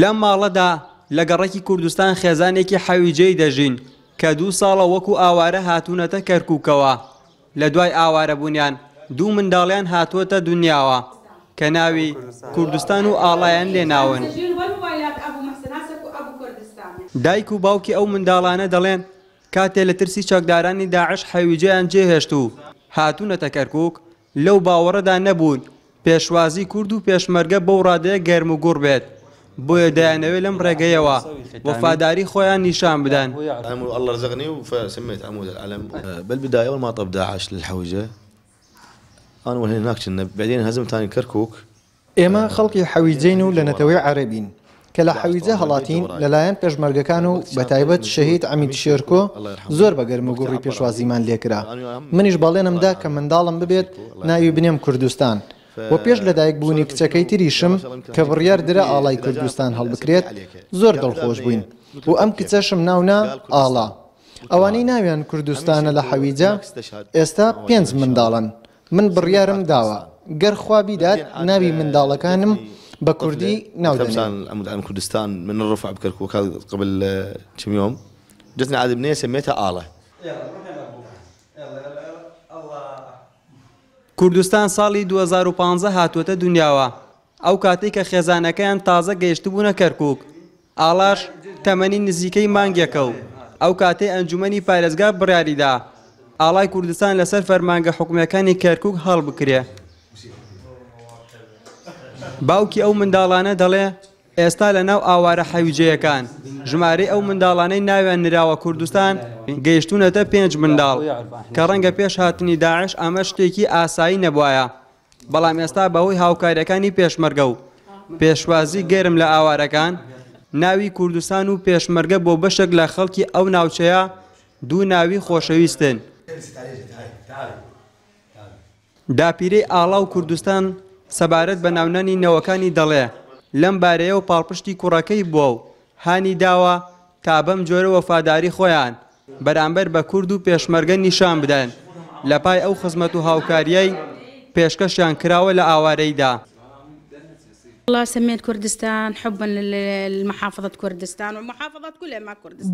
لە ماڵەدا لە گەڕێکی کوردستان خێزانێکی حەویجێی دەژین کە دوو ساڵە وەکو ئاوارە هاتوونەتە کەرکووکەوە لە دوای ئاوارەبوونیان دوو منداڵیان هاتووەتە دنیاوە کە ناوی کوردستان و ئاڵایەن لێناون دایک و باوکی ئەو منداڵانە دەڵێن کاتێ لە ترسی چاکدارانی داعش حەویجەیان جێهێشت و هاتوونەتە کەرکک لەو باوەڕەدا نەبوون پێشوازی کورد و پێشمەرگە بەو ڕادەیە گەرم و گوڕ بێت بۆیە دایانەوێت لەم ڕێگەیەوە وەفاداری خۆیان نیشان بدەن الله رزقني فسميت عمود العلم بالبداية أول ما طب داعش للحوجة أنا وهنا هناك كنا بعدين هزم ثاني كركوك ئێمە خەڵکی حەویجین و لە نەتەوەی عربین کە لە حەویجە هەڵاتین لەلایەن پێشمەرگەکان و بە تایبەت شەهید ئەمید شێرکۆ زۆر بە گەرممەگوڕی پێشوازیمان لێکرا منیش بەڵێنمدا کە منداڵم ببێت ناوی بنێم کوردستان. و پێش لەدایک بوونی کچەکەی تریشم کە بڕیار درە ئاڵای کوردستان هەڵبکرێت زۆر دڵخۆش بووین و ئەم کچەشم ناونا ئاڵا ئەوانەی ناویان کوردستانە لە حەویجە ئێستا پێنج منداڵن من بڕیارم داوە گەر خوابیدات ناوی منداڵەکانم بە کوردی ناودەزان ئەمودان کوردستان من ڕفع بکەرکوکات قبل چمیۆم جزنا عادب نێ سمێتە ئاڵە. کوردستان ساڵی 2015 هاتووەتە دنیاوە ئەو کاتێک کە خێزانەکەیان تازە گەیشتبوونە کەرکک ئاڵاش تەمەنی نزیکەی مانگیەکە و ئەو کاتێ ئەنجومی پارێزگا بڕیاریدا ئاڵای کوردستان لەسەر فەرمانگە حکومەکانی کەرکک هەڵ بکرێ باوکی ئەو منداڵانە دەڵێ ئێستا لە ناو ئاوارە حەویجەیەکان ژمارەی ئەو منداڵانەی ناویان نراوە کوردستان گەیشتونەتە پێنج منداڵ کە ڕەنگە پێش هاتنی داعش ئەمە شتێکی ئاسایی نەبواە بەڵام ئێستا بەهۆی هاوکاریەکانی پێشمەرگە و پێشوازی گەرم لە ئاوارەکان ناوی کوردستان و پێشمەرگە بۆ بەشێک لە خەڵکی ئەو ناوچەیە دوو ناوی خۆشەویستن داپیرەی ئاڵاو کوردستان سەبارەت بە ناونانی نەوەکانی دەڵێ لەم بارەیە و پاڵپشتی کوڕەکەی بووە و هانی داوە تا بەم جۆرە وەفاداری خۆیان بەرامبەر بە کورد و پێشمەرگە نیشان بدەن لە پای ئەو خزمەت و هاوکاریەی پێشکەشیان کراوە لە ئاوارەیدا.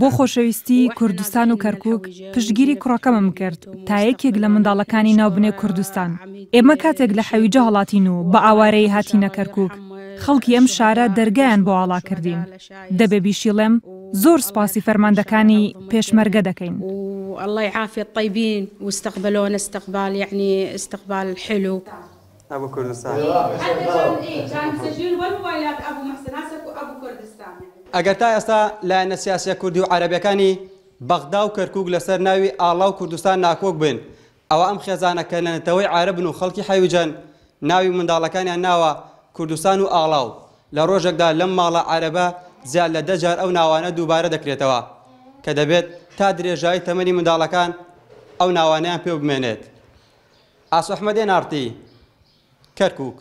بۆ خۆشەویستی کوردستان و کەرکک پشگیری کوڕەکەمم کرد تا یەکێک لە منداڵەکانی ناوبنێ کوردستان ئێمە کاتێک لە حەویجە هەڵاتین و بە ئاوارەی هاتینە کەرکک خەڵکی ئەم شارە دەرگیان بۆ ئاڵا کردین دەبێ بیشیڵێم زۆر سپاسی فەرماندەکانی پێشمەرگە دەکەین الله يعافي الطيبين واستقبلونا استقبال يعني استقبال حلو ابو كردستان ئەگەر تا ئێستا لایەنە سیاسە کوردی و عربیەکانی بەغدا و کەرکک لەسەر ناوی ئاڵا و کوردستان ناکۆک بن ئەوە ئەم خێزانەکە لە نەتەوەی عربن و خەڵکی حەویجان ناوی منداڵەکانیان ناوە کوردستان و ئاڵاو لە ڕۆژێکدا لەم ماڵە عەرەبە زیاد لە دەجار ئەو ناوانە دووبارە دەکرێتەوە کە دەبێت تا درێژایی تەمەنی منداڵەکان ئەو ناوانیان پێ بمێنێت ئاسوحمەدێ نارتی کەرکک